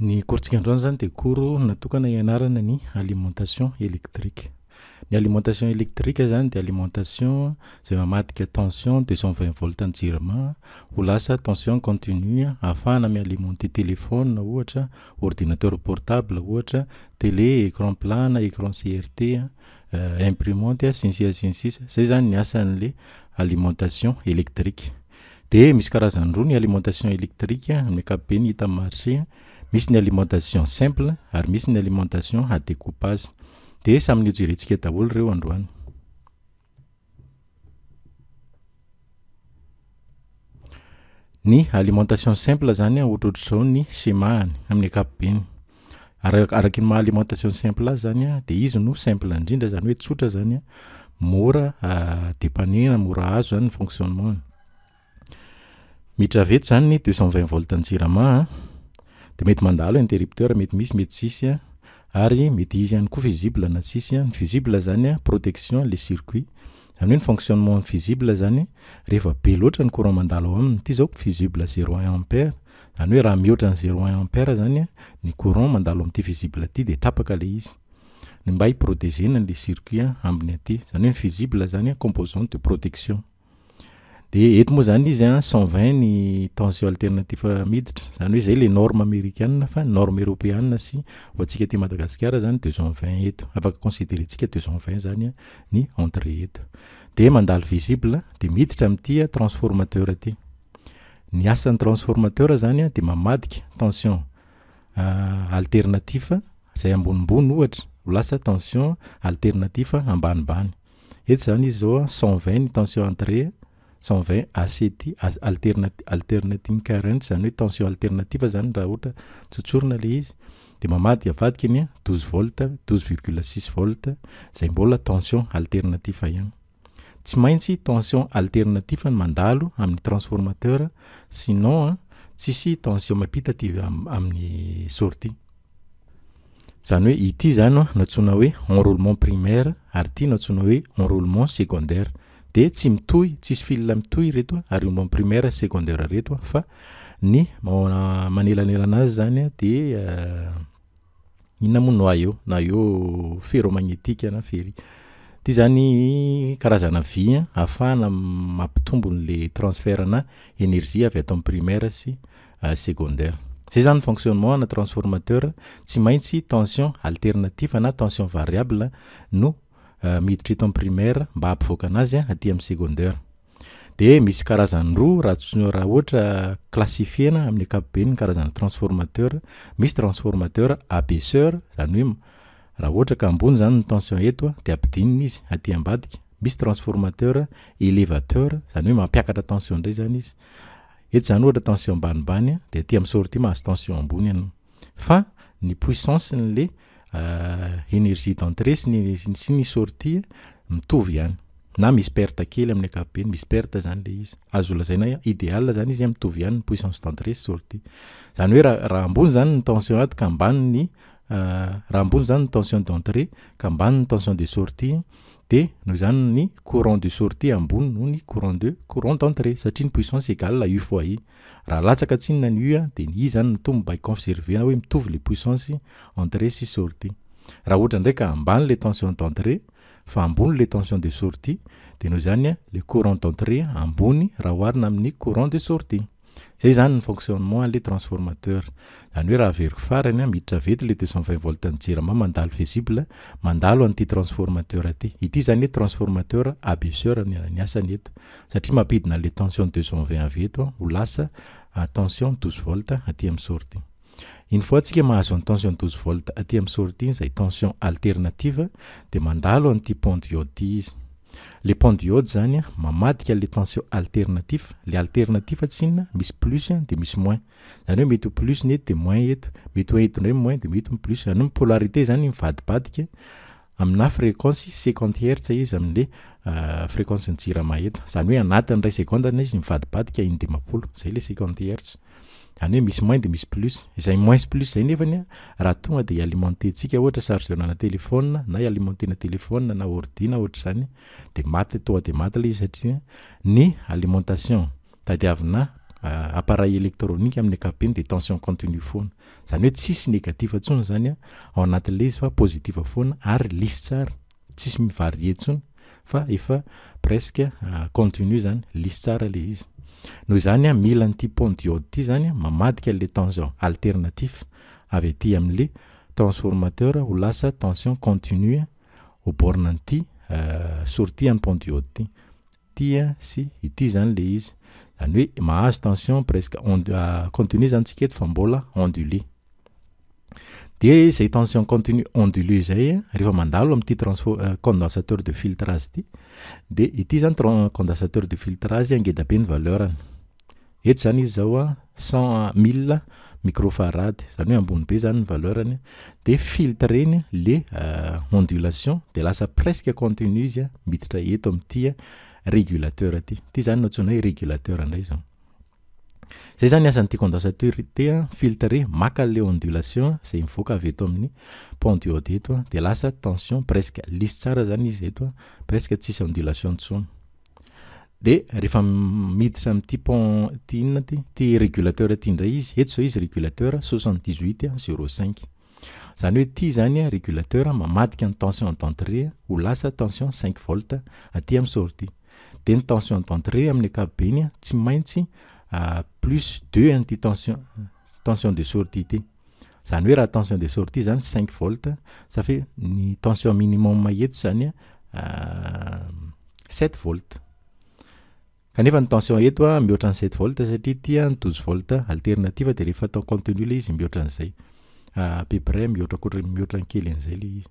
ny korotsikandron zany de koro natokana ianaranany alimentation électrie ny alimentation életri zany deaimentationzay mamaikatension desivlti ho lasa tensioncontinu ahafahana ami alimenté telefon ohatra ordinateurportable ohatra tele écran plan cran crtimprimente euh, sinsisasinsis zay zany asanealimentation électrie de misy karazan roa ny alimentation électriqe amy akapbe ny hita nmarche misy ny alimentation simple ary misy ny alimentation adecoupaze de samy 'nyojerentsika daholo ireo androanyyio simple zanya ohatroatr'zao ny semahany amin'ny akapobeny arak ny maha alimentation simple azy zanya de izy no simple indrindra zany hoe tsotra zanya mora depana mora azo zanyy fonctionementy mavet zany ny deuxent vi volte ny jirama a de mety mandalo e interrupteur metmisy mety tsisy a ary mety izy iany koa iibe na tsisy ny viible zany protectionle circuit zany he ny fonctionementviibe zanyeeetany oura mnda ao ayiy aoyoehan mpr zanyny coran mandalo am'ty ii ty de ta e izy baprotegenale circuit ambnyaty zany hoe ny viible zany composante de protection de eto moa zany izy a cen vin ny tension alternatif miditra zany hoe zay le normes amérikan fa norme européan sy oantsika ty madagasikar zany denvi eto afaka considérentsika env0 zany ny entrée ea'an aydeaazay ambonboytlasatensionaternati ambanibae zany izyzaoa cen vi ny tension entrée cent vint acety teralternatim quarente zany hoe tension alternatifa zany raha ohatra tsotsorona lay izy de mamadika avadika any a douze volte douze virgule six volte zay mbola tension alternatifa ihany tsy maintsy tension alternatifa ny mandalo amin'ny transformateur sinona tsisy tension mampitati amin'ny sortie zany hoe ity zanya no antsona hoe enrolement primaire ary tia no antsona hoe enrolement secondaire de tsy mitohy tsisy fila mitohy reto a ary omba am'primare secondaire retoa fa ny maomanelanelanazy zanya de inamonoi eo na eo feromagnetika na fery ty zany karazana vya ahafahana mampitombon'la transfertna energie avy atao am'primare sy euh, secondaire zay zany fonctionnement na transformater tsy maintsy tension alternatife na tension variable no Eh, miiditr et primar mba ampkazyaaascdaeisyzn rah ata lassifiena amin'ny akapobenny karazany transformateur misy transformateur abaseur zany oerah ohatra kaambony zanyy tension etoa de ampidininy izy abadika misy transformateur elevateur zanyhoe mampiakatra tension ndray zanyiynsioiyadahazonsoyny pisane nle energie d'entrée sni sy ny sortie mitovy ihany na misy perte kely amin'ny akapobeny misy perte zany le izy azo ola zaina idéale zany izy a mitovy ihany ny poissience d'entrée sy sortie zany hoe rah raha ambony zany ny tension ady ka ambani ny euh, raha ambony zany ny tension d'entrée ka ambaniny tension de sortie de noho zany ny courant de sortie ambony no ny courant de courant d'entrée satria ny puissance égal ut foe raha latsaka antsinona ny u a de ni zany no tombomba conservena hoe mitovy le puissance entrée sy sortie raha ohatra ndraiky ambanyle tension d'entrée fa ambony le tension de sortie de noho zany a le courant d'entrée ambony raha hoharina amin'ny courant de sortie zay zany ny fonctionnement le transformateur zany hoe raha veriko faranya miditra aveto le duivt ny jiramba mandalo fibe mandalo an'ity transformateur ty ity zany hoe transformateur abseurnyany asany eo satria mampidinale tension eto hlsaenin atyamssaahazotenit aty m'y sortiny zay tension alternative de mandalo an'ity pondty izy le pendiode zany a mamadika le tension alternatif le alternatifa tsy hinona misy plus de misy moins zany hoe mety ho plus ny eto de moins eto mety hoento ndray y moins de mety i plus zany ho mipolarité zany mivadibadika amina fréquence secondièrtsa e izy ami''le euh, fréquence ny jiramaeta zany hoe anatiny ray secondena izy mivadibadika iny demapolo zay la secondièrtsa zany hoe misy main de misy plus zay moins plus zayefany rahatoga de alimenter nsika ohatra sarzaonana telefn na alimentena telefn na rdina oatrzanydeadeeyalimentation tadiavna euh, appareil électronique amin'ny akapeny de tension continu foanazyoetsis atifsaaeizaa sais iaie saaeapresque continu zany li tsara le euh, izy noho zany a mila n'ity pondiode ity zany a mamadika nle tension alternatif ave ty ami'le transformateur ho lasa tension continue auborne an'ity sorti any ponduode ity tya sy ity zany ley izy zany hoe mahazo tension presque ond ah, continue zany tsika ety fa mbola ondule de tensions tension continue onduleux zay rehefa mandalo am'ty euh, condensateur de filtrage azy ity de ity zany condensateur de filtrage azy angedabe ny valeurany eto zany izy zao a cent mille microfarade zany hoe ambony be zany ny valeurany de filtre eny le euh, ondulation de lasa presque continue izy a miditra eto am'tya régulateur aty ty zany no antsona hoe régulateur ndray zao zay zany asan'nyity condensaterité filtré maka le ondulation zay mivoaka avy eto amin'ny pondeo de lasa tension presquelis sara zany izyeoapresquetsisndationestinréglater ti ndray izy e zao izy réglateur s z zany hoe ti zany réglateur mamadika ny tensio dentrée ho lasa tension cin vte aty msorti de ny tension dentrée amin'ny akabobenya tsy maintsy Euh, plus deux anyty tension tension de sortie ity zany hoe raha tension de sortie zany cinq volte safe ny tension minimum eto zany a euh, sept volte kanefa ny tension ento a mihoatrany sept volte satria tya ny douze volte alternativa de rehefa ataocontenu ley izy mihoatran'izay peprè mihoatrakot mihoatran kely an'izay le izy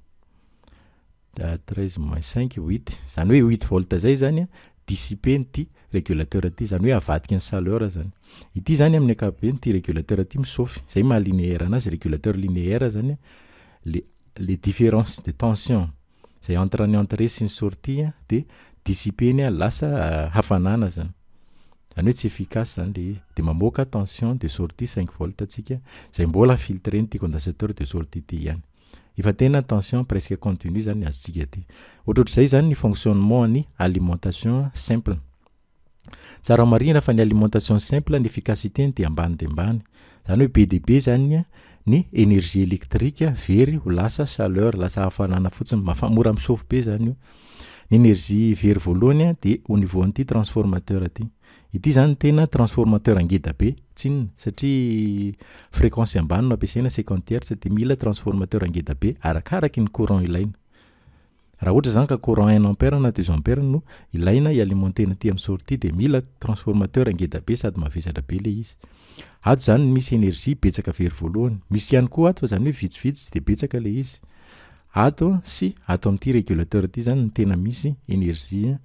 tei moins c u zany hoe hut volte zay zany a disipeny ity régulateur ty zany hoe avadika ny saler zany ity zany amin'ny akabeny ty régulateur ty misaofy zay mahalinéairanazy régulateur linéair zany lele différence de tension zay entrany entrée sy ny sortie de disipeny lasaa euh, zany zayhoe tsy iae zanyldemamoa tension de sortie cin volte atsika zay mbola filtre ny ity condensateur de sortie ty ihany efa tena tension presque continu zany azotsika ty ohatraohtr'izay zany ny fonctionnement ny alimentation simple sara amarinah fa ny alimentation simple ny efficacité ny de ambany de ambany zany hoe be de be zany ny énergie électrique very ho lasa chaleur lasa hahafanana fotsiny mahafamora am'shauf be zany io ny énergie very voalohanya de au nivea a'ity transformater ty ity zany tena transformateur angeda be tsiy sariaéeneaano amasaina ns mila transrmateuraeabeaoainaaimentena ty ami sodemilaranateurangedabesady mahaesaaee iyieyaymisyaykoa zay oe vitsividy sy de betsaka le izyasy ato amtyréglateur y zany ny tena misy energie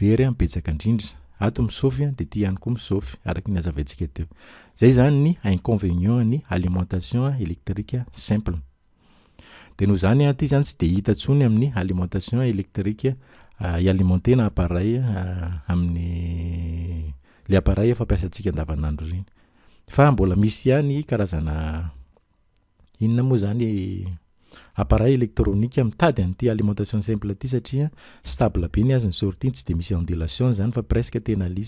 very betsaka indrindra ato misaofy de ti ihany koa misaofy araky ny azavantsika teo zay zany ny inconveniont ny alimentation electrique simple de no zany a ity zany tsy de hita ntsony amin'ny alimentation electriqa ah, i alimente na apparel ah, amin'ny le apparel fampiasa ntsika andavanandro reny fa mbola misy ihany karazana inona moa zany apparayl élektronique mitady n'ity alimentation simple ty satria stable be ny azny sortin tsy de misy ndlation zany fa presquetenaoeny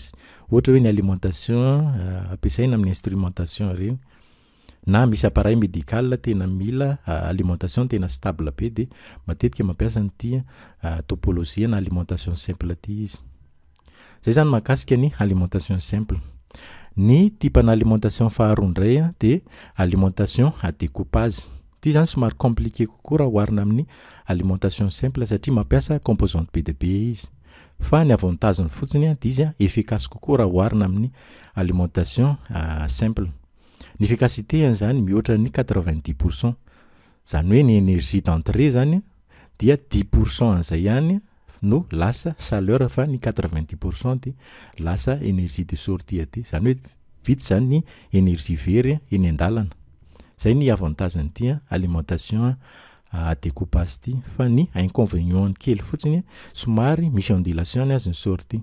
aientaionai euh, amin'yinstrmentaioeamisy apparay médial tena mila aientationtena staebe deeaenymahkasika ny alimentation simple ny tipana alimentation faharoandraya de alimentation ade coupaze ty izany somaro complique kokoarah hoarina amin'ny alimentation simple satria mampiasacmposante be debeiy otsinyizaekokorahoarina amin'nytaiomple zay mihatray iporcentzay oe nynergie dntrée zanydzay yose a nyidlasa nergie de sorti zanyhoe vit zany ny énergie very eny an-dalana zay ny avantage nyitya alimentationa decoupase ity fa ny inconvenuent ny kely fotsiny somary misy andulation ny azy ny sor ty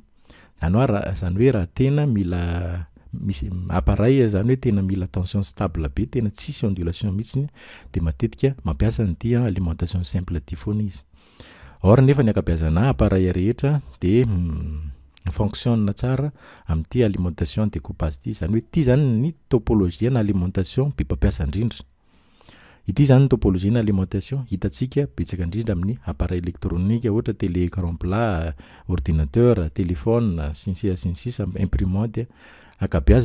zany zany hoe raha tena milamis apparel zany hoe tena mila tension stable be tena tsisy ondulation mihitsiny de matetika mampiasa ny ty alimentation simple di foana izyor nefa ni akabiazana apparelrehetra de hmm, fonktiona tsara amin''ity alimentationandeoupaz ity zany hoety anyy tpna alimentation beamaidnaindrindra amin'ny apparail électronie ohatra télégran plat ordinateur téléon sinsiasinsis imprimandeayiobe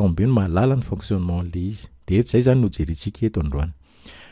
o mahalala ny fonctionnementlay izy deeay zany nojerntsika eto androany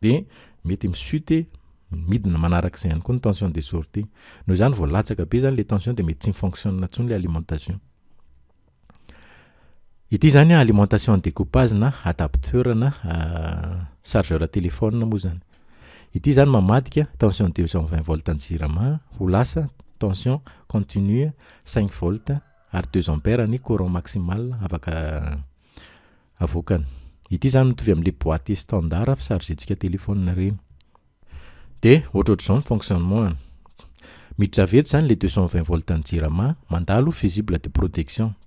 de mety misute midina manarak'izay ihany ko ny tension de sorté noho zany voalatsakabe zany la tension de mety tsy mifonctioa ntsonyla alimentatioageuoanytensiondeen vin volteniramahlasa tension continue cinq volte ary deuxemper ny courant maximal afaka euh, avokany ty zany mitovy amle boitdasaentsikaeeeiy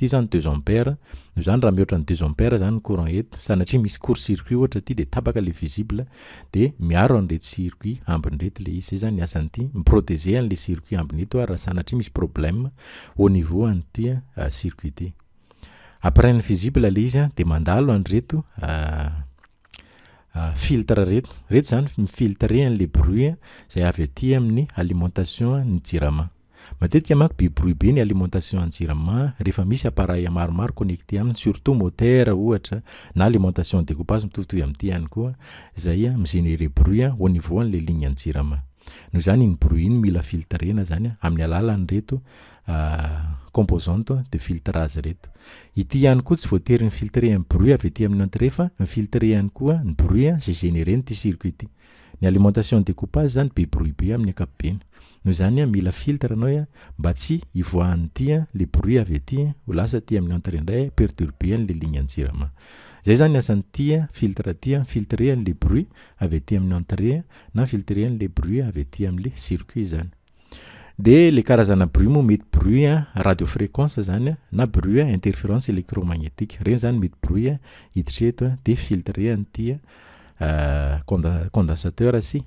zanypr zany rahamihoatra ny esmpar zany courant eto sanatri misy cour circuit ohatra ty de tapakale uible de miaro anrety circuit ambndreto le izy zay zany asanyity miprotéger an'le circuit ambiny reto a raha sanatria misy problème au nivea anyitya euh, circuité apprèinny fisible le izya de mandalo anyretofiltre ah, ah, retoretozany ifiltr a'le bruitzay avy ty ami'ny aimentaiony mabeit be ny aentaion refa misy aparay maromaro nnecte amin'ny surtout moter ohatra na alimentationdekopasy mitovitovy amin'ity any koaaytytiteany amin'ny alala any reto aitty a'yiay oaybruit generenytycircuitty nyalimentationdepase zany bebruit be ami'ny aapobey o zany mila filtreanaoa mba tsy ivohany tyale bruit avyty lasa ty am'ny renday perturbeanle ligneajirazay zany asanyty filtre tya filtrer anle bruit avy ty amin'ny entré na filtreranle bruit avy ty am'le circuit zany de le karazana bruit mo mety bruit radiofréquence zanya na bruit interférence électromagnétique reny zany mety bruit ity eto de filtre antycondensateur synnn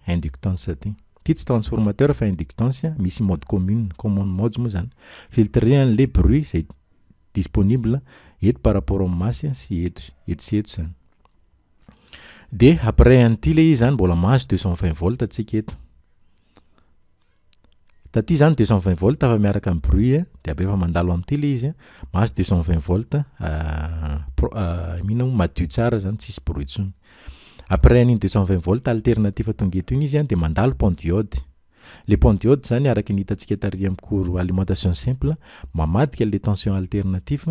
misy mde ommnmd moa zany filtre anle bruit zay disponible eto parapportamasy sy zanymboamazosinte se sa ty zany decen eh, eh. eh, euh, i volte miaraka yt deaea mandalo amty le izymaazdeceniyany araknhitantsika ta amy coralimentationsimple maadiale tension alternativ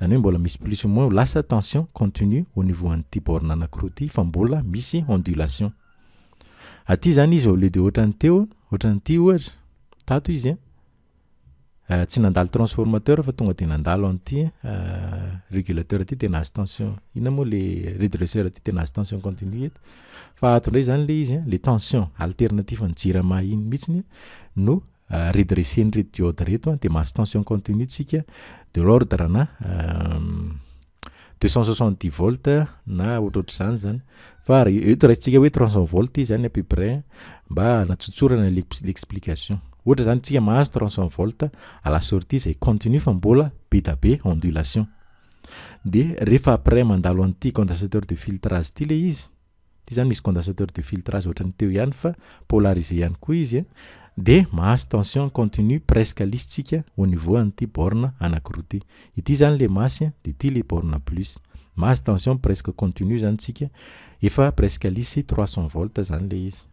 zany oe mbola misy plusmoins lasa tension continu auniv anityborne nakiroty fa mbola misy ondulation ay zany izyeude oatrany teo ohatran' ty ohata ato izy a euh, tsy nandal transformater fatongaateryahazensioese euh, yaztension contiudray zany le izy le tension alternative njiramah iny mihitsiny no euh, redresseny rety dod reto de mahazo tension continu sikadeordai voltenaoattzany zany faatsikahoe trance volte i zany peu près mba natsotsorana lexplication ohatra zany tsika mahazo tentcent volte alasorti ay u yteudeil yiyyyeteurde iltrageohaayteo ihay fa pars ihayoa izyemahatensionntiu presueaiiayy zanye adeyeniopresquetu zanyia efa presque alisticent volte zanyle izy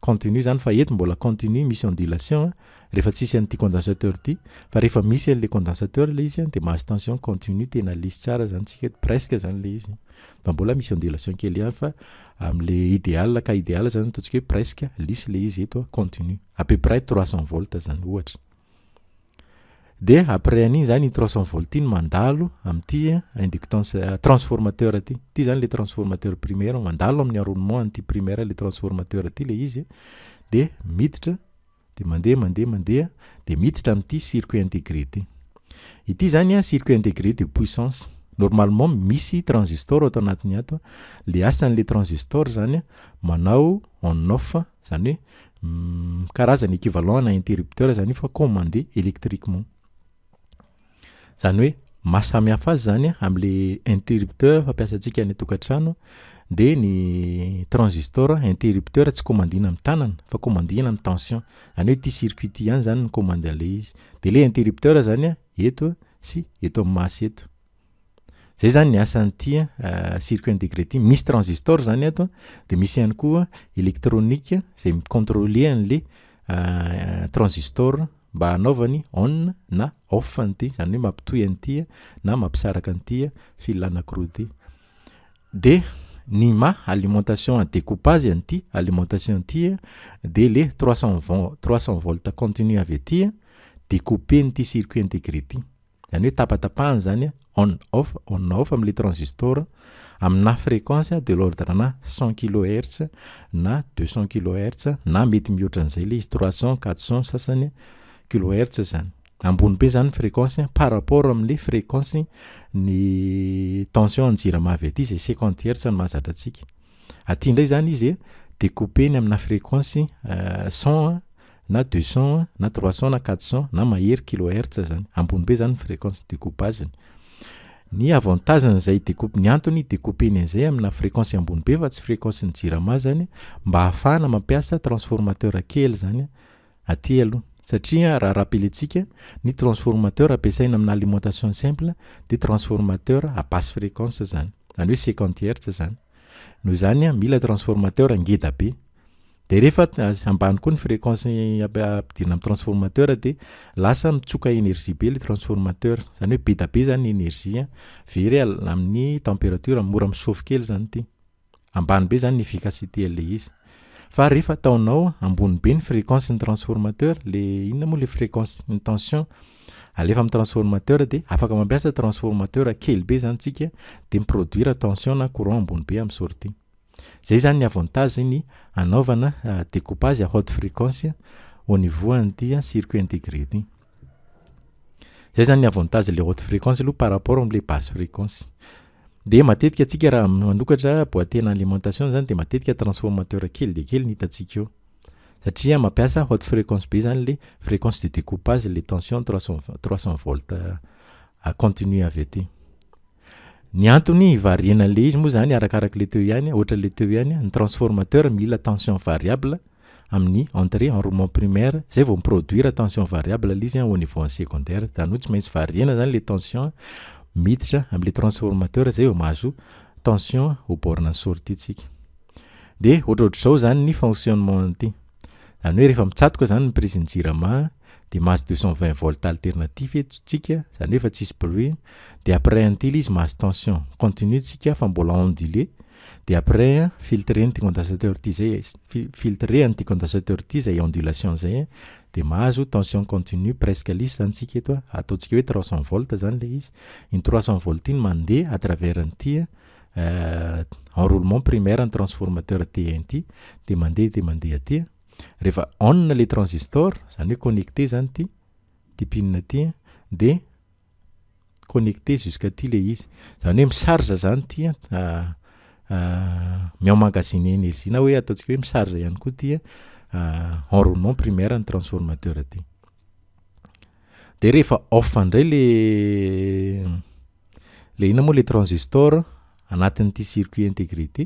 continu zany fa eto mbola continu misy ondulation rehefa tsisy an'ity condensateur ty fa rehefa misy a'le condensateur le izy a de mahazo tension continu tena lis tsara zany ntsika eo presque zany le izy mfa mbola misy ondulation keleay fa amle idéal ka idéal zany atontsika hoe presque lis le izy etoa continu a peu près trois cent volte zany ohatry deaprès aniny zany trosevoltin mandalo amty intransformateur euh, ty ty zany le transformateur primare mandalo amin'ny aronement aty primare le transformateur ty le izydede mande mande mandehdety cirmisynrtaatyato aanle transtr zany manao of zany hoe mm, aaznvaetainterrpter zanyfa commandé électriquement zany hoe masmyafazy zany a amle interrupteur fampiasantsika ny atokantrano de ny tranistor interrupteur tsy komandina am' tanana fa komandina amy tension zany hoe ti circuitty any zany ny omande'le izy de euh, leinterrupter zanya etoa sy etoaas eoydeisy iaykoa electronie zay controle ale euh, transistor mba anaovany na ofnity zany hoe mampitoy an'ity na mampisaraka n'itya filana krotentaiondpagtyentatioty deletcent volt continu ay ety depty circuitintégrétyay oettpaha zanyfamle antranarence derdna cent kierts na deuxcent kil erts na mety mihoatran'zay ley izy tris cent qatre cent sasany kiert zany amboni be zany fréqence par rapport amin'le fréenceyyayhydepeny aminna fréquence cen na deuxcen na tis cent na qtecen na mahery kiert zany ambony be zany yfréqencey dayyeaaencambo beatsy frencyymahaahna mampiasa transformateurkely zany aty aloha satria raha rahapelyntsika ny transformateur ampiasaina amin'ny alimentation simple de transformateur apasy frequence zany zany hoe secuandièrs anyatrantergeoaynmpinam'ytranrter deasa isaeneribe la transformateur zay hoe beda be zanyenergie very amin'ny températura mora misofy kely zany ty ambany be zany nyefficacité le izy fa rehefa ataonao amboni be ny fréquence ny transformateur le inona moa la fréquence ny tension alefa am'y transformateur de afaka mampiasa transformateur akely be zany ntsika de miproduira tensionna courant amboni be ami'sorti zay zany ny avantage za ny anaovanadécupage euh, a fréquence auniveuty circuit intégréaantagele huréquence aloa pa rapport am'la base fréquence de matetika atsika raha anokatra boatena alimentation zany de matetika transformateur kely dekely nitansi eoafréuence b any le fréquence dedécupagele euh, tension tcent vltes yoaaaraleeyhaaleteanyytransrmateur miila tension riable amin'ny entrée enrman primaire zay vaoproduire tension variable l izy niveau sécondaire zany o tsy mainsy ariena zany le tension amle transrmater zay mahazotensionaborysortiharhatrzao zanynycintay hoe rehefamitsatko zany nyprise ny jirama de mahazo deuxcen vi volt alternatif esika zany hoe efa tsisy br de après ntyl izy mahazo tension continu tsika fa mbola onduler de après filtre ticndester ty zay filtre anity condesater ty zay ondulation zay de mahazo tension continue presque lis zany ntsika etoa ah. ataontsika hoe trois cent volte zany le izy nytroient volte iny mandeh atravernty euh, enroulement primaire ny transformateur t nty de mandehade mandehaatyea le transistor zany hoe conecte zany ty tpia ty deet jusquty le izy zany hoe misarza zany ty ah, ah, minmagasine énergie na hoe ataontsika hoe misarza ihany koa tya henronement euh, primaire ny transformateur tyderehefa offndray lele inona moa le transistor anatin'ity circuit intégrité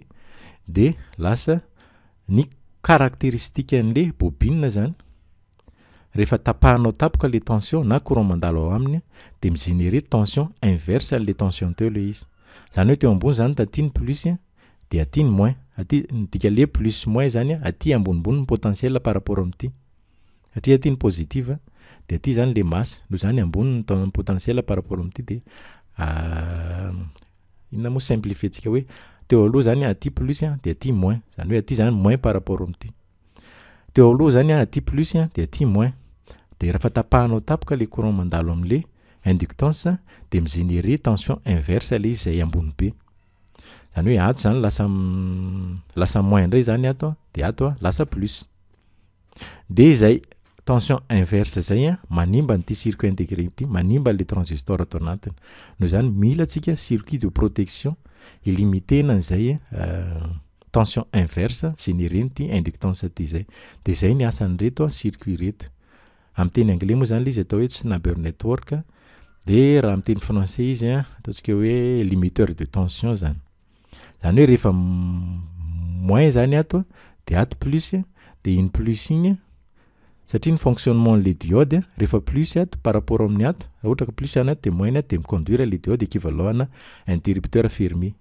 de lasa ny karacteristiqe an'le bobinna zany rehefa tapahanao tapoka le tension na courant mandalo ao aminy de migenerer tension inverse 'le tension teo ley izy zany hoe teo ambony zany tatia ny plus de aty ny moins aty kale plus moins zany aty ambonimboniypotenie paraportamity a aty nypostive de aty zany le masy o zany ambonnypotenie paraportamity deyysde ymoisyoety zanymoinspaaradeyha le cura mandalo amle inductance de migenerer tension inverse le zay ambony be zany hoe a zany lasa lasamoins ndray zany atoa de atoa lasausmanimbatycirtiy manimbale transistr ato aatnyno zanymiska circitde prtetiontzaytensinrrttnzaydezaasanyreto circuit reto amtenyanglai moa zany la izy atao hoe synabernetwork de raha amteny frança izy ataontsika hoe limiteur de tension zany zany hoe rehefa moins zany atoa de aty plus de iny plus igny satria ny fonctionnement lediodes a rehefa plus ato par rapport amin'ny ato raha ohatra ka plus any ato de moinny ato de miconduire le diode equivalotna interrupteur ferme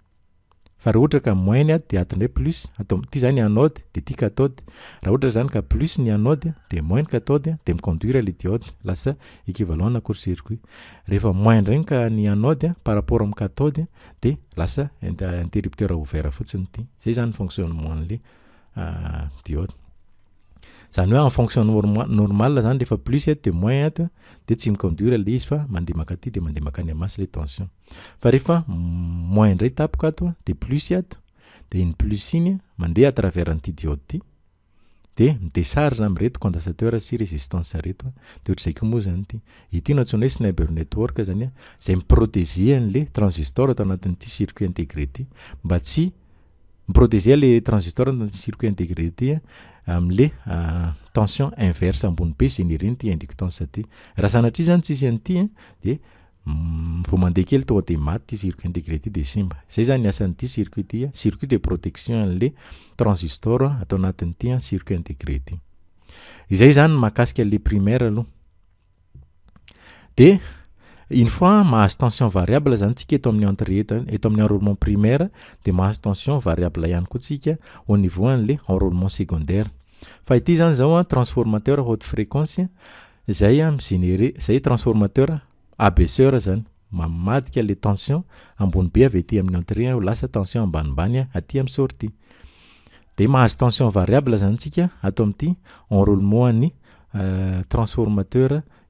fa raha ohatra ka moine ady de atindray plus ataoity zany anode de ty qatode raha ohatra zany ka plus ny anode de moine catodea de miconduire le diode lasa équivalont na cor circuit rehefa moindregny ka ny anodea par rapport am' katodea de lasa interrupteur ouvert fotsiny ity zay zany fonctionnementle euh, diode zany hoe enfonction normal zany refa plus ato de moin ato de tsy micondirle izy fa mandemaka ty de mandemakay amasyle tension areefa moin ndray tapika atoa de plus ato de siny mande traveantydiôe edretote syneaoesybnetwork nyzay miprotn'le transistorto anatn'n'ty circuit integré ty mba tsy protéger le transistor circuit integréty euh, am'le euh, tension inverse ambony be za nyareny ty indiko tansaty raha zanatri zany tsisy an'ity de mm, vo mandeha kely tongade maty ty circuit integré ty de simba zay zany iasan'ity circuit ty circuit de protection ale transistor atao anatin'n'itya circuit intégré ty izay zany mahakasika le primaire aloha de un fois mahazo tension variable zany ntsika eto amin'ny entre to amn'y enrôlement primaire de mahazo tension variable ihany ko sika aiale enrôlement secndaireyanyaoa transformateur haute fréquence zay agénrzay transformateur abseur zany mamadika le tension ambony beaty a'y ntrasa tension ambanimbanyayeniabe ayato ay enrlement ny euh, transformateur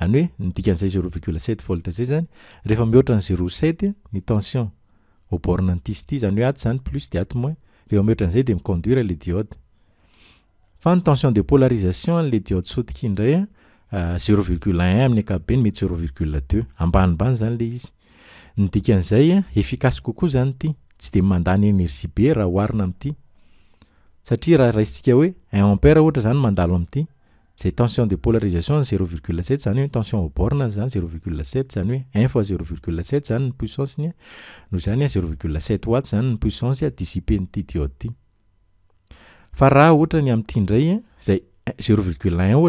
zany hoe nidikan'izay zér virg st olt zay zany reanzér nytension borna ntz ty zany hoe aty zany plus de at moins reamiaran'zay de mindirle dle snayér amin'ny akabe ny mety zéro vir ambanimbany zanyle io aysy de mandayebe raharina tyroatra zanymandalo amity ayndatioy zany hoe tension bor zany zvg zany hoe f zany ny pissancenyo zany at zany ny pissandpntydm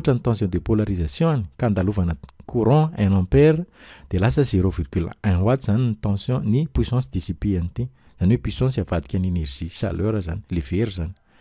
tytensiodepariatio kandaovana couran nemper de lasa zérovir oat zany ny tensio ny pissance disipéanity zany hoe pissance avadika ny énergie caleur zany lever zany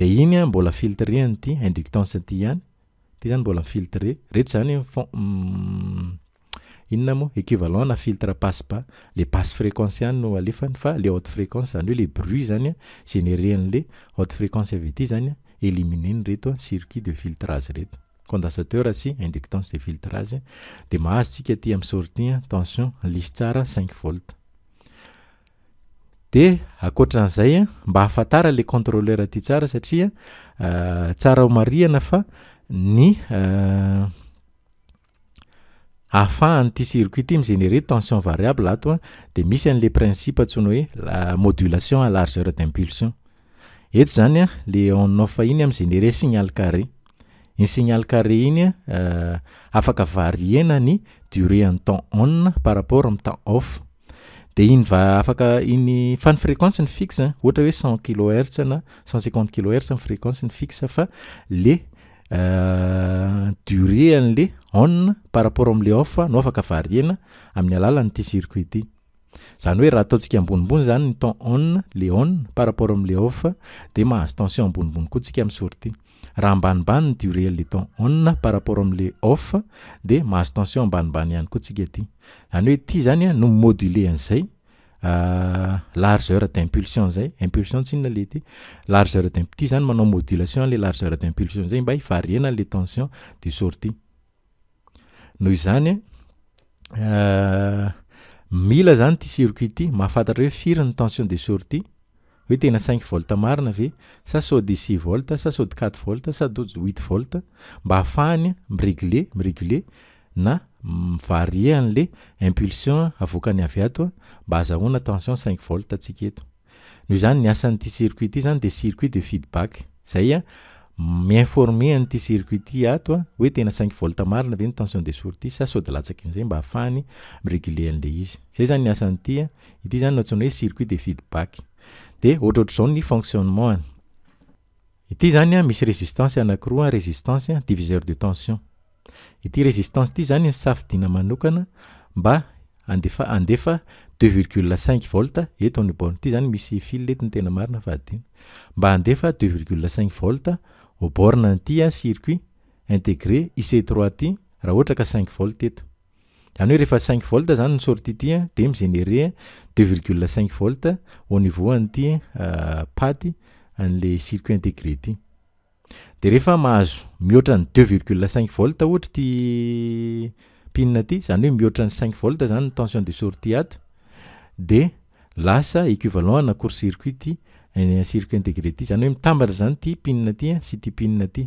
de iny a mbola filtre any ity inductance ty ihany ty zany mbola filtre reto zanyfo mm, inona mo équivalent na filtre passe ba le passe fréquence ihany no alefany fa le haute fréquence zany hoe le bruit zany a générean'le haute fréquence ave aty zanya élimine ny retoa circuit de filtrage reto condasateraha sy inductance de filtrage de mahazo ntsika ty ami'sorti tension lis tsara cinq volt de akotran'zay a ah, mba afantara le controlerty sara satria ah, sara omaana fa ny aafahanyty ah, circuit ty m genere tension variable ato a de misy an'le principe atsona hoe modulation largeur d'impulsion eto zanya le na f iny ami genere signal carré ny signalarré inyafak variena ny durée n tem ona par rapport am temp off de iny va afaka iny fa ny fréquence ny fixe ohatra hoe cent kiloerts na cent cinquante kiloerts frequence ny fixe fa le euh, dure an'le one par rapport amle off no afaka variena amin'ny alalan'iti circuit ty zany hoe raha ataontsika ambonimbony zany ny temp one le one par rapport amle off de mahazo tension ambonimbony koa tsika amn'y sorti raha ambanimbaniny duréle temp ona par rapport amle off de mahazo tension ambanimbany ihany koa tsika aty zany hoe ty zany a no moduler anzay euh, largeurd'impulsion zayimpusintsnalea zany manaomodlationle largeur dimpulsizay mba nale tensionesa euh, zany tycritt mahafatatra he firin'ny tension de sortie oe tena cinq volta marina ve sasody si volta sasaôdy quatre volte sady oy uit vlte mba afahany mirgeeaayaaomba azahona tension cinq volte sia eoayaa'ty circuityayde circuit de feebackityaetena cinq vlt marinaeytension de sort sasdayaahyeizay zany nasan'ny ity ity zany noatsonahoe circuit de feedback de ohatrohatra izao ny fonctionnementny ity zany a misy résistance résistance diviseur de tension ity résistance ity zany ny safidiana manokana mba andefa andefa deux virgule cinq eto misy fil ny marina mba andefa deux virgule au borne circuit intégré ic3 ty raha ohatra cinq zany hoe rehefa cinq volte zany ny sortie ty de mizenere deux virgule cin volt au niveau an'ity euh, paty an'le circuit integré tyeeeamahazo mihoatrany dux virgula cin volte ohatry ty mpihnna ty zany hoe mihoatra ny cinq volte zany ytension de sortie ato de lasa équivalent na cour circuit ty circuit intégré ty zany hoe mitambatra zany ty mpinina ty sy ty mpihnna ty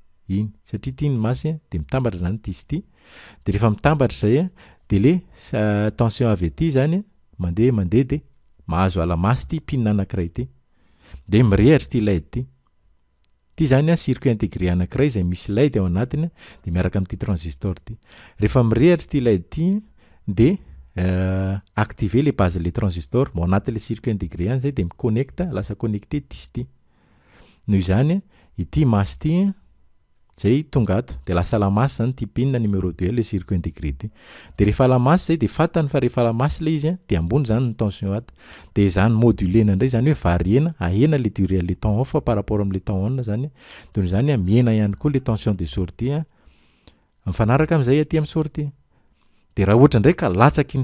iny satria ty ny masy de mitambatra zany ty sy ity de refa mitambatra zay a de le tension avy eaty zany mandeh mandeha de mahazo alamasy ity mpihnaanakiray tydertayyaletranitr mo anatle circutintegré any zay de miconnect lasa connecte tysy ty noho zany ity masy ity zay tonga ato de lasa lamasy zany tipinna numéro deu le circuit integré t de realamaayeeaa ay any oeeaeletfa parrapportamle ta aaeeodalasay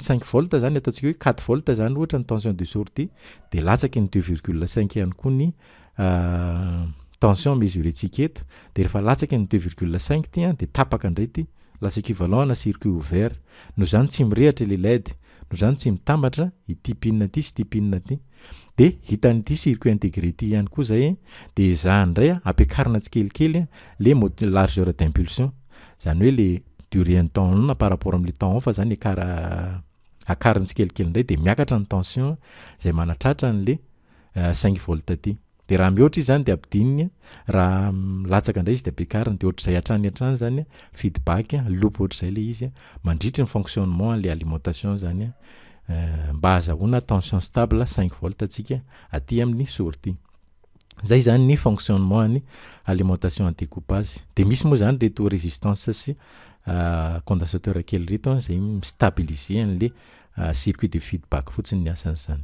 cinq vltes zany ataontsika hoe quatre volte zany oatra ny tension de sortie de latsaky ny deux viru cinq iany koa ny ah, tension msuretsik eto de rehefa latsaka ny deux vi c ty a de tapaka ndray ty las euivalentna circuit ouvert o zany tsy iehatalelaays iiiysiyiycircuit intégréty haykoa aydehdayapiakarina tsikelikelyeargeudiany hoe le drientemna parrapportamle tma fa zany inytsikelikely ndray de miakatra ny tension zay manatratra nle euh, cnq volte ty de raha mihohatra izy zany de ampidininy raha milatsaka mm, ndray izy de ampikariny de ohatrzay atranyatrany zany feedbakayle izyincienl aimentation zanymanatenionstabe cn vlte ikaaya cndasterkely retozay mistablise anle circuit de feedback fotsiny ny asany zany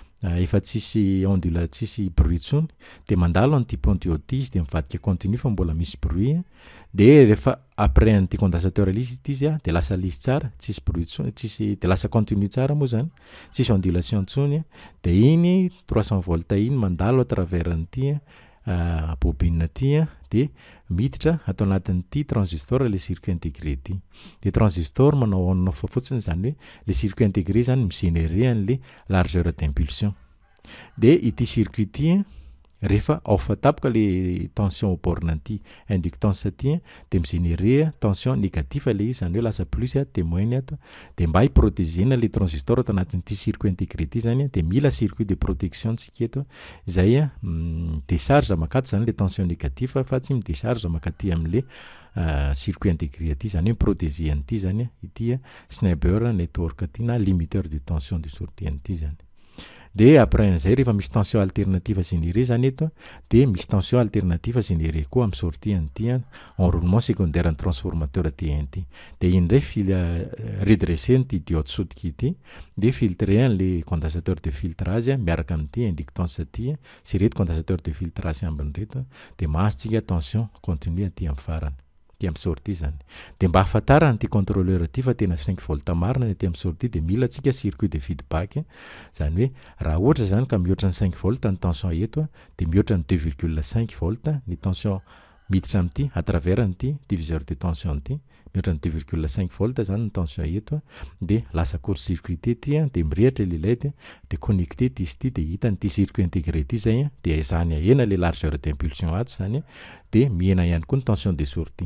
Ah, efa tsisy ondule- tsisy bruit ntsony de mandalo an'ity ponduo ty izy de mivadika continu fa mbola misy bruit a de rehefa après an'ity condensater alizy ty zy a de lasa lisy tsara tsisy bruit tso tsisy de lasa continu tsara moa zany tsisy ondulation tsony a de iny trois cent volta iny mandalo a traver n'ity a Ah, bobinna aty a ah, de miditra atao anatin'ity transistor le circuit integré ty de transistor manao honna fa fotsiny zany hoe le circuit integré zany migenere an'ley largeur d'impulsion de ity circuit ty rehefa aofatapoka le tension appor ty indiktan ty de migenerétension négatifle izany hoelasalustémoine aode mba ptenale tranistrt anat'ty circuit intégré ty zany de mila circuit de protection tsika eo zay midéarge mm, makato zanyle tensionnégatif fa tsy midéarge makaty amlecircuitintégré euh, ty zany hoe protégéanity zany ity snber network ty na limiteur de tension de sortity zany de apprinzay rehefa misy tension alternative génere zany etoa de misy tension alternative genere koa ami sortian'itya enrolement secondaireny transformateur ty an'ity de indray fil euh, redressénity diotsotiky ity de filtre an'le condensateur de filtre age miaraka ami''ity indictante aty sy reto condensateur de filtreage ambinyreto de mahasotsika tension continue aty ami'yfarany am sôrti zany de mba hafantara ny ty cntrôler ty fa tena cin volt marina ny aty amsôrti de mila tsika circuit de fibakymihoatrany cn lt nyenone yecritédrhatraeladeteizydhiyt circuit intégré tyayde ahyhena le largeur d'impulsion ato zany de mihena hany koa ny tension de sorti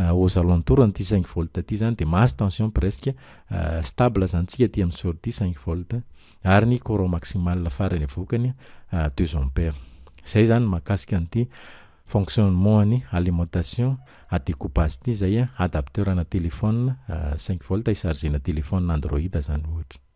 Euh, azalontouran'ity cainq volte ty zany de mahasy tension presque euh, stable zanytsika ty amin'ny sorti cinq volte ary ny cora maximale farany vokany teusompèr zay zany mahakasika n'ity fonctionement any alimentation adecoupage ity zay a adapteurna telephone euh, cnq volte isargena telephone androide zany ohatra